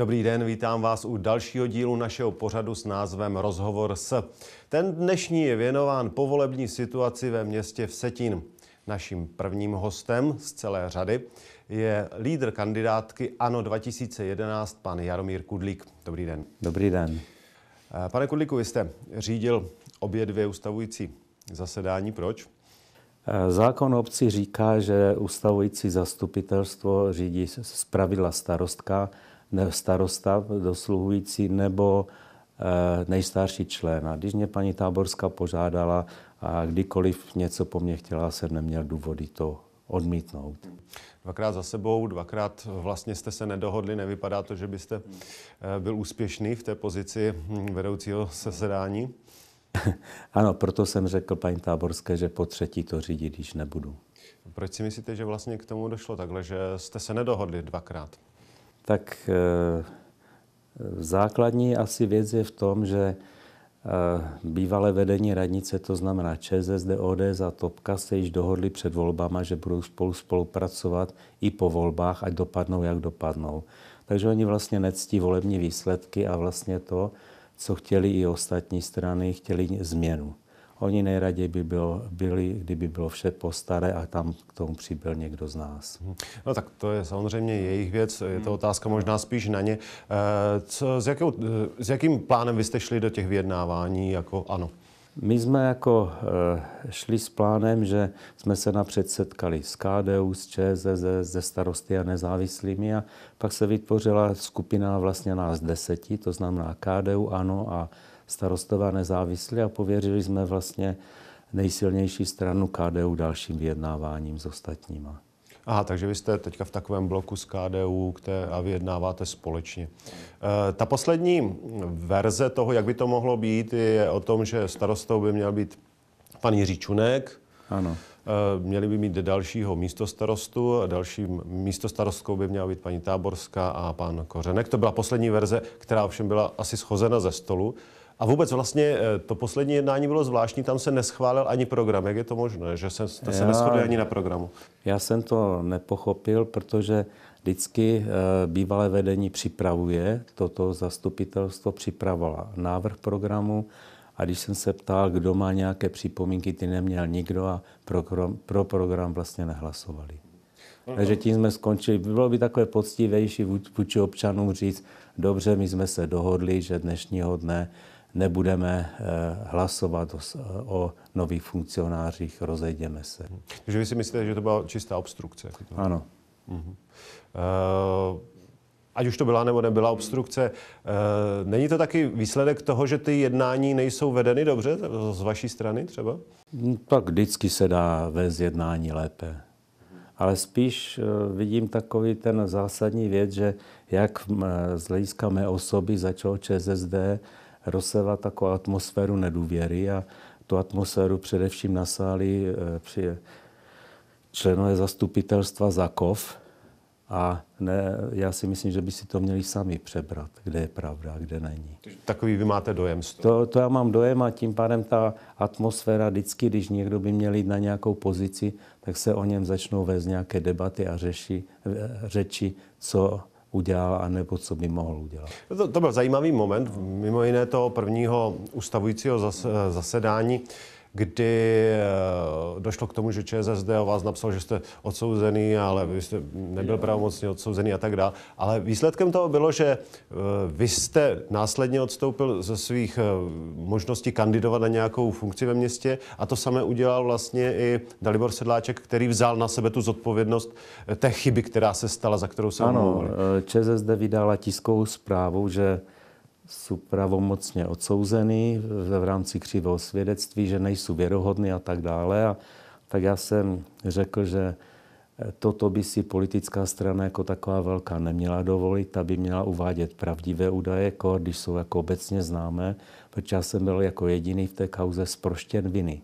Dobrý den, vítám vás u dalšího dílu našeho pořadu s názvem Rozhovor s. Ten dnešní je věnován povolební situaci ve městě Vsetín. Naším prvním hostem z celé řady je lídr kandidátky ANO 2011, pan Jaromír Kudlík. Dobrý den. Dobrý den. Eh, pane Kudlíku, vy jste řídil obě dvě ustavující zasedání. Proč? Eh, zákon obci říká, že ustavující zastupitelstvo řídí zpravidla starostka, starosta dosluhující nebo eh, nejstarší člen. A když mě paní Táborská požádala a kdykoliv něco po mně chtěla, jsem neměl důvody to odmítnout. Dvakrát za sebou, dvakrát vlastně jste se nedohodli, nevypadá to, že byste eh, byl úspěšný v té pozici hm, vedoucího sesedání? ano, proto jsem řekl paní Táborské, že po třetí to řídit když nebudu. Proč si myslíte, že vlastně k tomu došlo takhle, že jste se nedohodli dvakrát? tak eh, základní asi věc je v tom, že eh, bývalé vedení radnice, to znamená ČSSD, ODS a Topka se již dohodli před volbama, že budou spolu spolupracovat i po volbách, ať dopadnou, jak dopadnou. Takže oni vlastně nectí volební výsledky a vlastně to, co chtěli i ostatní strany, chtěli změnu. Oni nejraději by bylo, byli, kdyby bylo vše po staré a tam k tomu přibyl někdo z nás. Mhm. No tak to je samozřejmě jejich věc, je to mhm. otázka možná spíš na ně. Eh, co, s, jakou, eh, s jakým plánem vy jste šli do těch vyjednávání jako ano? My jsme jako eh, šli s plánem, že jsme se napřed setkali s KDU, s ČSSD, ze starosty a nezávislými a pak se vytvořila skupina vlastně nás deseti, to znamená KDU, ANO a starostové nezávislí a pověřili jsme vlastně nejsilnější stranu KDU dalším vyjednáváním s ostatníma. Aha, takže vy jste teďka v takovém bloku s KDU které, a vyjednáváte společně. E, ta poslední verze toho, jak by to mohlo být, je o tom, že starostou by měl být pan Jiří Čunek. Ano. E, měli by mít dalšího místostarostu, další místostarostkou by měla být paní Táborská a pan Kořenek. To byla poslední verze, která ovšem byla asi schozena ze stolu. A vůbec vlastně eh, to poslední jednání bylo zvláštní, tam se neschválil ani program. Jak je to možné, že se, to se neschodili ani na programu? Já jsem to nepochopil, protože vždycky eh, bývalé vedení připravuje, toto zastupitelstvo připravovala návrh programu a když jsem se ptal, kdo má nějaké připomínky, ty neměl nikdo a pro, pro program vlastně nehlasovali. Takže tím jsme skončili. Bylo by takové poctivější vůči občanům říct, dobře, my jsme se dohodli, že dnešního dne nebudeme eh, hlasovat o nových funkcionářích, rozejdeme se. Takže vy si myslíte, že to byla čistá obstrukce? Ano. Mhm. Eh, ať už to byla nebo nebyla obstrukce, eh, není to taky výsledek toho, že ty jednání nejsou vedeny dobře z vaší strany třeba? Tak mm, vždycky se dá vést jednání lépe. Ale spíš vidím takový ten zásadní věc, že jak z hlediska mé osoby začalo ČSSD rozsevat takovou atmosféru nedůvěry a tu atmosféru především nasáli eh, při členové zastupitelstva Zakov a ne, já si myslím, že by si to měli sami přebrat, kde je pravda a kde není. Takový vy máte dojem z toho? To, to já mám dojem a tím pádem ta atmosféra vždycky, když někdo by měl jít na nějakou pozici, tak se o něm začnou vést nějaké debaty a řeši, eh, řeči, co udělal, anebo co by mohl udělat. To, to byl zajímavý moment, mimo jiné toho prvního ustavujícího zas, eh, zasedání kdy eh, došlo k tomu, že ČSSD o vás napsal, že jste odsouzený, ale vy jste nebyl pravomocně odsouzený a tak dále. Ale výsledkem toho bylo, že eh, vy jste následně odstoupil ze svých eh, možností kandidovat na nějakou funkci ve městě a to samé udělal vlastně i Dalibor Sedláček, který vzal na sebe tu zodpovědnost té chyby, která se stala, za kterou se Ano, omlouvali. ČSSD vydala tiskovou zprávu, že supravomocně odsouzený v rámci křivého svědectví, že nejsou věrohodný a tak dále. A tak já jsem řekl, že eh, toto by si politická strana jako taková velká neměla dovolit, aby měla uvádět pravdivé údaje, když jsou jako obecně známé, protože já jsem byl jako jediný v té kauze sproštěn viny,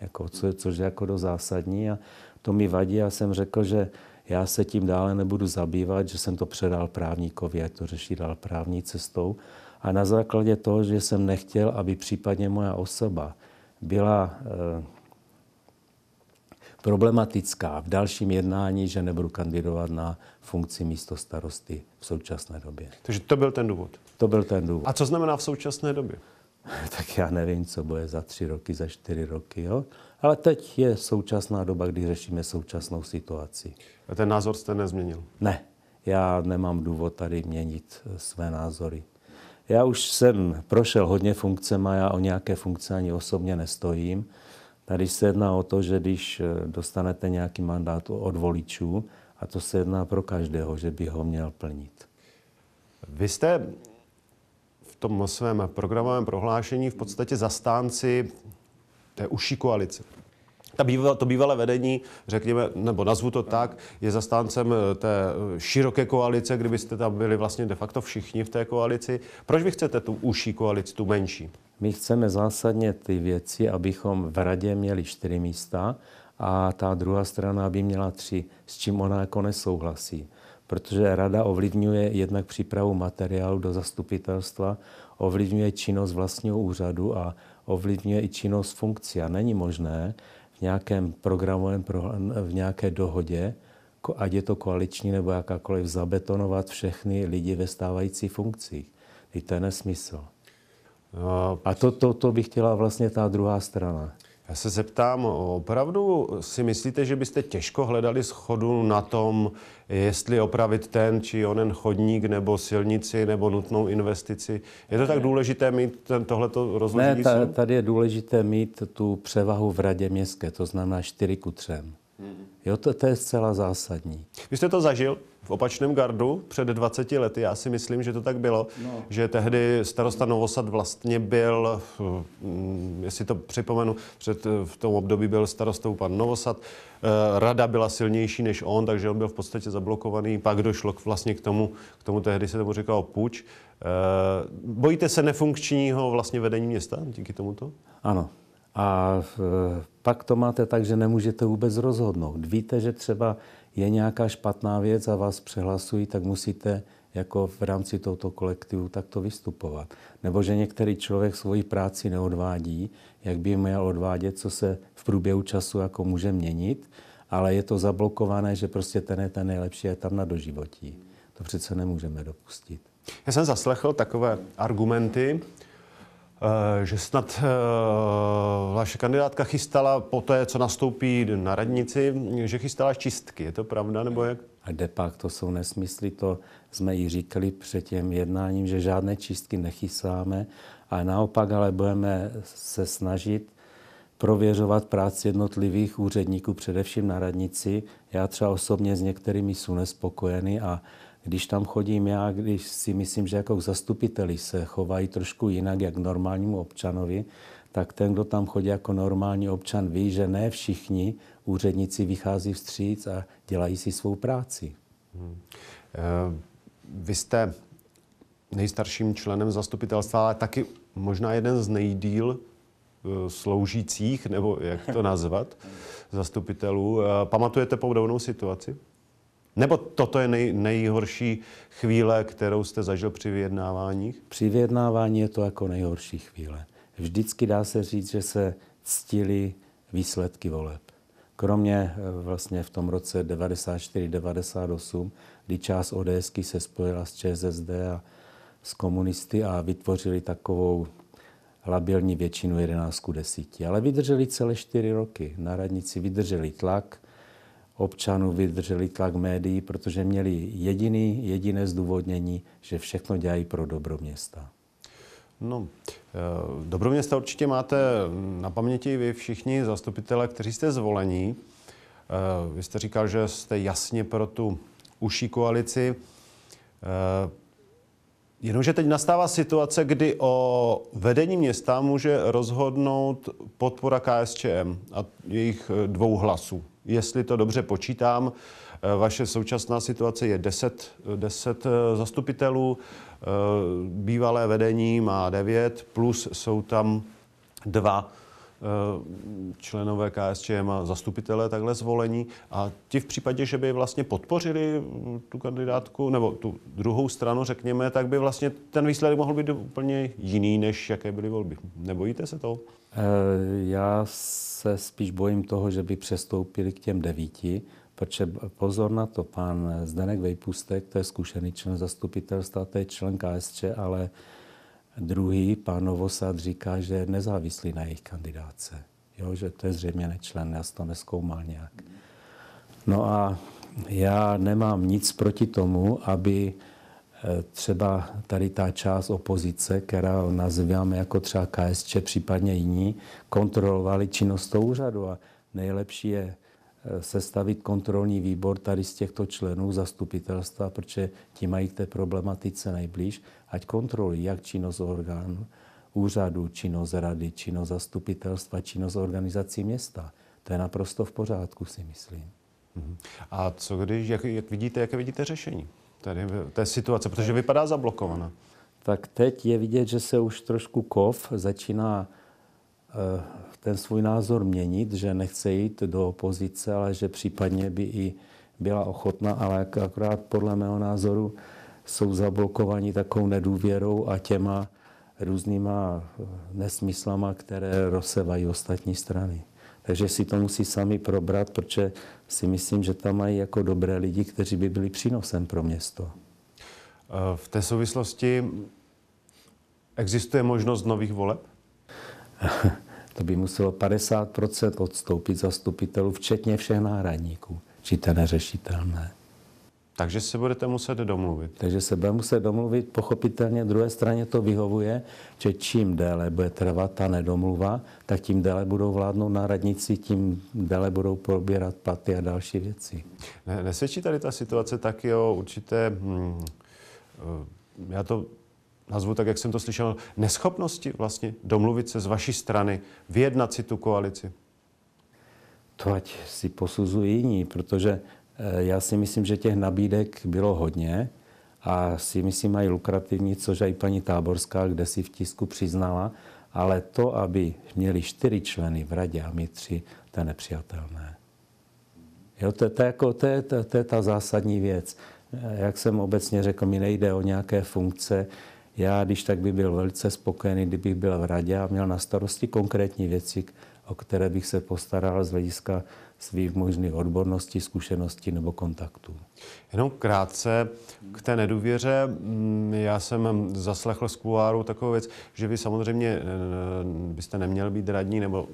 jako, co, což je jako do zásadní a to mi vadí a jsem řekl, že já se tím dále nebudu zabývat, že jsem to předal právníkovi, ať to řeší dál právní cestou a na základě toho, že jsem nechtěl, aby případně moja osoba byla eh, problematická v dalším jednání, že nebudu kandidovat na funkci místo starosty v současné době. Takže to byl ten důvod? To byl ten důvod. A co znamená v současné době? tak já nevím, co bude za tři roky, za čtyři roky, jo? Ale teď je současná doba, kdy řešíme současnou situaci. A ten názor jste nezměnil? Ne. Já nemám důvod tady měnit eh, své názory. Já už jsem prošel hodně funkcema, já o nějaké funkce ani osobně nestojím. Tady se jedná o to, že když eh, dostanete nějaký mandát od voličů, a to se jedná pro každého, že by ho měl plnit. Vy jste v tom svém programovém prohlášení v podstatě zastánci té uší koalice ta bývalé, to bývalé vedení, řekněme, nebo nazvu to tak, je zastáncem eh, té eh, široké koalice, kdybyste tam byli vlastně de facto všichni v té koalici. Proč vy chcete tu užší koalici, tu menší? My chceme zásadně ty věci, abychom v radě měli čtyři místa a ta druhá strana by měla tři, s čím ona jako nesouhlasí. Protože rada ovlivňuje jednak přípravu materiálu do zastupitelstva, ovlivňuje činnost vlastního úřadu a ovlivňuje i činnost funkcí. A není možné, nějakém programovém, v nějaké dohodě, jako ať je to koaliční nebo jakákoliv, zabetonovat všechny lidi ve stávající funkcích. I to je nesmysl. No. A to, to, to by chtěla vlastně ta druhá strana. Já se zeptám, opravdu si myslíte, že byste těžko hledali schodu na tom, jestli opravit ten či onen chodník nebo silnici nebo nutnou investici? Je to tak důležité mít tohleto rozložení? Ne, tady je důležité mít tu převahu v radě městské, to znamená 4 ku 3. Mm-hmm. Jo, to, to je zcela zásadní. Vy jste to zažil v opačném gardu před 20 lety. Já si myslím, že to tak bylo, no. že tehdy starosta Novosad vlastně byl, mm, jestli to připomenu, před, v tom období byl starostou pan Novosad. Eh, rada byla silnější než on, takže on byl v podstatě zablokovaný. Pak došlo k, vlastně k tomu, k tomu tehdy se tomu říkalo puč. Eh, bojíte se nefunkčního vlastně vedení města díky tomuto? Ano, a eh, pak to máte tak, že nemůžete vůbec rozhodnout. Víte, že třeba je nějaká špatná věc a vás přehlasují, tak musíte jako v rámci tohoto kolektivu takto vystupovat. Nebo že některý člověk svoji práci neodvádí, jak by měl odvádět, co se v průběhu času jako může měnit, ale je to zablokované, že prostě ten je ten nejlepší, je tam na doživotí. To přece nemůžeme dopustit. Já jsem zaslechl takové argumenty, Eh, že snad eh, vaše kandidátka chystala po té, co nastoupí na radnici, že chystala čistky. Je to pravda, nebo jak? A depak, to jsou nesmysly, to jsme i říkali před těm jednáním, že žádné čistky nechystáme, a naopak ale budeme se snažit prověřovat práci jednotlivých úředníků, především na radnici. Já třeba osobně s některými jsou nespokojený a když tam chodím já, když si myslím, že jako zastupiteli se chovají trošku jinak, jak normálnímu občanovi, tak ten, kdo tam chodí jako normální občan, ví, že ne všichni úředníci vychází vstříc a dělají si svou práci. Hmm. Eh, vy jste nejstarším členem zastupitelstva, ale taky možná jeden z nejdíl eh, sloužících, nebo jak to nazvat, zastupitelů. Eh, pamatujete podobnou situaci? Nebo toto je nej, nejhorší chvíle, kterou jste zažil při vyjednáváních? Při vyjednávání je to jako nejhorší chvíle. Vždycky dá se říct, že se ctili výsledky voleb. Kromě eh, vlastně v tom roce 94-98, kdy část ODSky se spojila s ČSSD a s komunisty a vytvořili takovou labilní většinu 11 10. Ale vydrželi celé čtyři roky. Na radnici vydrželi tlak, občanů vydrželi tlak médií, protože měli jediný, jediné zdůvodnění, že všechno dělají pro dobro města. No, eh, dobro města určitě máte na paměti vy všichni zastupitele, kteří jste zvolení. Eh, vy jste říkal, že jste jasně pro tu uší koalici. Eh, Jenomže teď nastává situace, kdy o vedení města může rozhodnout podpora KSČM a jejich eh, dvou hlasů. Jestli to dobře počítám, eh, vaše současná situace je 10, 10 eh, zastupitelů, bývalé vedení má 9, plus jsou tam dva Eh, členové KSČM a zastupitelé takhle zvolení a ti v případě, že by vlastně podpořili mm, tu kandidátku nebo tu druhou stranu, řekněme, tak by vlastně ten výsledek mohl být úplně jiný, než jaké byly volby. Nebojíte se toho? Eh, já se spíš bojím toho, že by přestoupili k těm devíti, protože pozor na to, pan Zdenek Vejpustek, to je zkušený člen zastupitelstva, to je člen KSČ, ale Druhý, pán Novosad, říká, že je nezávislý na jejich kandidáce. Jo, že to je zřejmě nečlen, já to neskoumal nějak. No a já nemám nic proti tomu, aby eh, třeba tady ta část opozice, která nazýváme jako třeba KSČ, případně jiní, kontrolovali činnost toho úřadu. A nejlepší je sestavit kontrolní výbor tady z těchto členů zastupitelstva, protože ti mají k té problematice nejblíž, ať kontrolují jak činnost orgánu, úřadu, činnost rady, činnost zastupitelstva, činnost organizací města. To je naprosto v pořádku, si myslím. Mhm. A co když, jak, jak vidíte, jaké vidíte řešení tady, té situace, protože vypadá zablokovaná? Tak teď je vidět, že se už trošku kov začíná eh, ten svůj názor měnit, že nechce jít do opozice, ale že případně by i byla ochotna, ale akorát podle mého názoru jsou zablokovaní takovou nedůvěrou a těma různýma eh, nesmyslama, které rozsevají ostatní strany. Takže si to musí sami probrat, protože si myslím, že tam mají jako dobré lidi, kteří by byli přínosem pro město. Eh, v té souvislosti existuje možnost nových voleb? to by muselo 50 odstoupit zastupitelů, včetně všech náhradníků. Či to neřešitelné. Takže se budete muset domluvit. Takže se budeme muset domluvit. Pochopitelně druhé straně to vyhovuje, že čím déle bude trvat ta nedomluva, tak tím déle budou vládnout náradníci, tím déle budou probírat platy a další věci. Ne, nesvědčí tady ta situace taky o určité... hm, eh, já to nazvu tak, jak jsem to slyšel, neschopnosti vlastně domluvit se z vaší strany, vyjednat si tu koalici? To ať si posuzují jiní, protože eh, já si myslím, že těch nabídek bylo hodně a si myslím mají lukrativní, což i paní Táborská, kde si v tisku přiznala, ale to, aby měli čtyři členy v radě a my tři, to je nepřijatelné. Jo, to, to, jako, to, je, to, to je ta zásadní věc. Eh, jak jsem obecně řekl, mi nejde o nějaké funkce, já, když tak by byl velice spokojený, kdybych byl v radě a měl na starosti konkrétní věci, o které bych se postaral z hlediska svých možných odborností, zkušeností nebo kontaktů. Jenom krátce k té nedůvěře. Mm, já jsem zaslechl z kuláru takovou věc, že vy samozřejmě eh, byste neměl být radní, nebo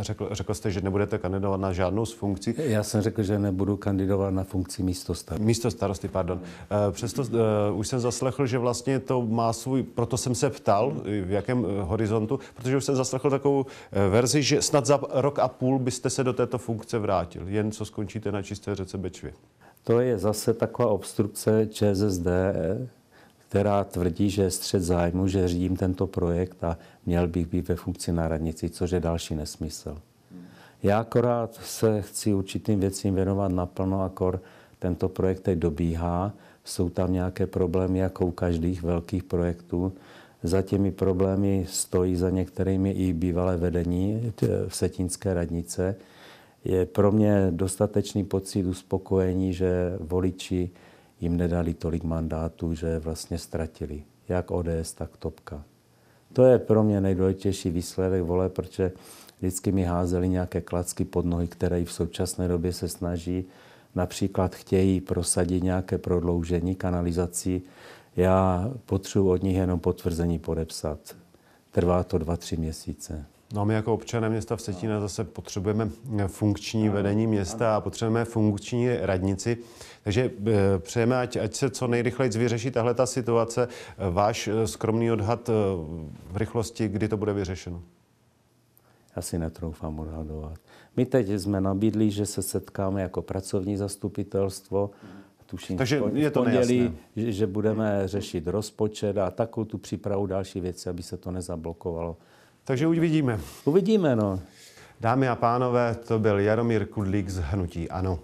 řekl, řekl jste, že nebudete kandidovat na žádnou z funkcí. Já jsem řekl, že nebudu kandidovat na funkci místo starosty. Místo starosty, pardon. Eh, přesto eh, už jsem zaslechl, že vlastně to má svůj, proto jsem se ptal, v jakém horizontu, protože už jsem zaslechl takovou verzi, že snad za rok a půl byste se do této funkce vrátil, jen co skončíte na čisté řece Bečvě to je zase taková obstrukce ČSSD, která tvrdí, že je střed zájmu, že řídím tento projekt a měl bych být ve funkci na radnici, což je další nesmysl. Já akorát se chci určitým věcím věnovat naplno, akor tento projekt teď dobíhá. Jsou tam nějaké problémy, jako u každých velkých projektů. Za těmi problémy stojí za některými i bývalé vedení eh, v Setínské radnice, je pro mě dostatečný pocit uspokojení, že voliči jim nedali tolik mandátů, že vlastně ztratili. Jak ODS, tak Topka. To je pro mě nejdůležitější výsledek vole, protože vždycky mi házeli nějaké klacky pod nohy, které v současné době se snaží. Například chtějí prosadit nějaké prodloužení kanalizací. Já potřebuji od nich jenom potvrzení podepsat. Trvá to dva, tři měsíce. No a my jako občané města v Vsetína no. zase potřebujeme eh, funkční vedení města a potřebujeme funkční radnici. Takže eh, přejeme, ať, ať se co nejrychleji vyřeší tahle ta situace. Eh, váš skromný odhad v rychlosti, kdy to bude vyřešeno? Já si netroufám odhadovat. My teď jsme nabídli, že se setkáme jako pracovní zastupitelstvo, tuším, Takže je to pondělí, nejasné. že, že budeme řešit rozpočet a takovou tu přípravu další věci, aby se to nezablokovalo. Takže uvidíme. Uvidíme, no. Dámy a pánové, to byl Jaromír Kudlík z Hnutí Ano.